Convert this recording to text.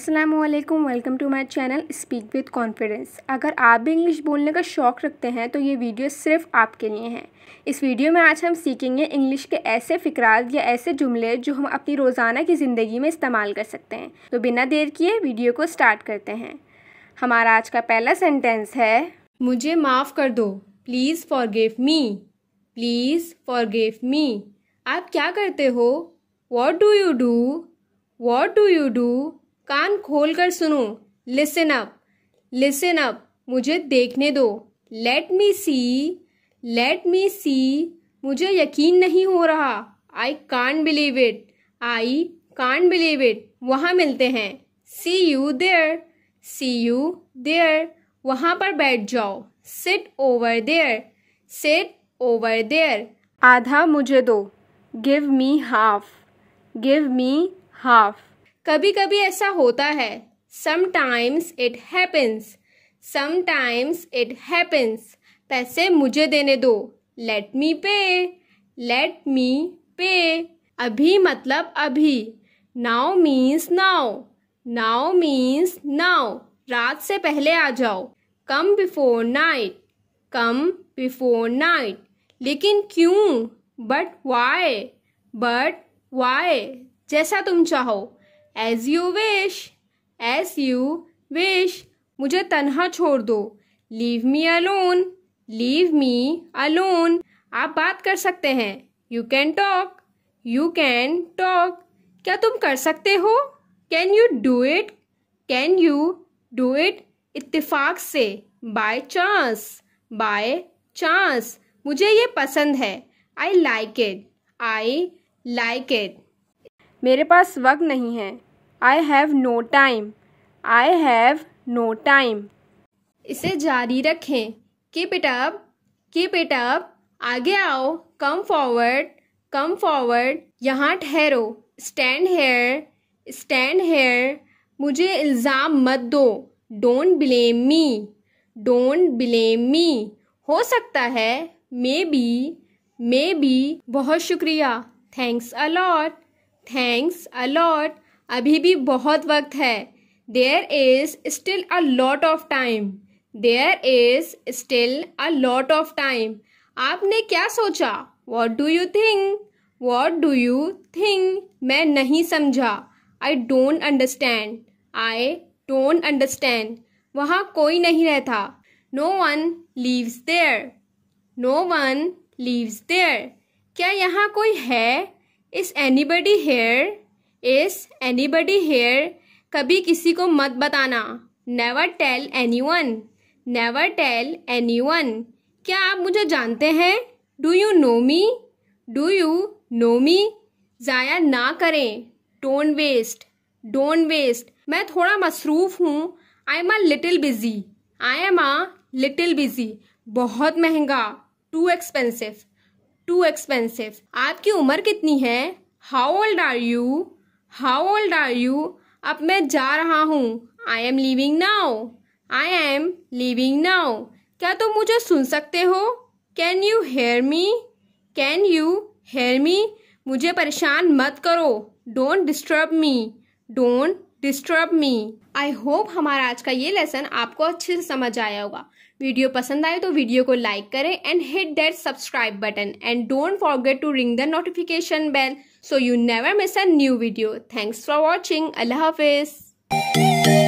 Aslam welcome to my channel speak with confidence अगर आप भी इंग्लिश बोलने का शौक़ रखते हैं तो ये वीडियो सिर्फ आपके लिए है इस वीडियो में आज हम सीखेंगे इंग्लिश के ऐसे फ़िक्रात या ऐसे जुमले जो हम अपनी रोज़ाना की ज़िंदगी में इस्तेमाल कर सकते हैं तो बिना देर किए वीडियो को स्टार्ट करते हैं हमारा आज का पहला सेंटेंस है मुझे माफ़ कर दो please forgive me please forgive me आप क्या करते हो what do you do what do you do कान खोल कर सुनो लिसन अप लिसन अप मुझे देखने दो लेट मी सी लेट मी सी मुझे यकीन नहीं हो रहा I can't believe it I can't believe it वहाँ मिलते हैं see you there see you there वहाँ पर बैठ जाओ sit over there sit over there आधा मुझे दो give me half give me half कभी कभी ऐसा होता है sometimes it happens sometimes it happens पैसे मुझे देने दो लेट मी पे लेट मी पे अभी मतलब अभी now means now now means now रात से पहले आ जाओ come before night come before night लेकिन क्यों बट वाई बट वाई जैसा तुम चाहो as you wish as you wish मुझे तनहा छोड़ दो leave me alone leave me alone आप बात कर सकते हैं you can talk you can talk क्या तुम कर सकते हो can you do it can you do it इत्तेफाक से बाय चांस बाय चांस मुझे ये पसंद है I like it I like it मेरे पास वक्त नहीं है I have no time I have no time इसे जारी रखें keep it up keep it up आगे आओ कम फॉरवर्ड कम फॉरवर्ड यहाँ ठहरो स्टैंड हेयर स्टैंड हेयर मुझे इल्ज़ाम मत दो don't blame me don't blame me हो सकता है मे बी मे बी बहुत शुक्रिया थैंक्स अलॉट थैंक्स अलॉट अभी भी बहुत वक्त है there is still a lot of time there is still a lot of time आपने क्या सोचा what do you think what do you think मैं नहीं समझा I don't understand I don't understand वहाँ कोई नहीं रहता no one leaves there no one leaves there क्या यहाँ कोई है is anybody here is anybody here कभी किसी को मत बताना never tell anyone never tell anyone क्या आप मुझे जानते हैं do you know me do you know me ज़ाया ना करें डोंट वेस्ट डोंट वेस्ट मैं थोड़ा मसरूफ़ हूँ I am a little busy I am a little busy बहुत महंगा टू एक्सपेंसिव टू एक्सपेंसिव आपकी उम्र कितनी है how old are you how old are you अब मैं जा रहा हूँ I am living now I am living now क्या तुम मुझे सुन सकते हो can you hear me can you hear me मुझे परेशान मत करो don't disturb me don't disturb me I hope हमारा आज का ये लेसन आपको अच्छे से समझ आया होगा वीडियो पसंद आए तो वीडियो को लाइक करें and hit that subscribe button and don't forget to ring the notification bell so you never miss a new video thanks for watching अल्लाह हाफिज़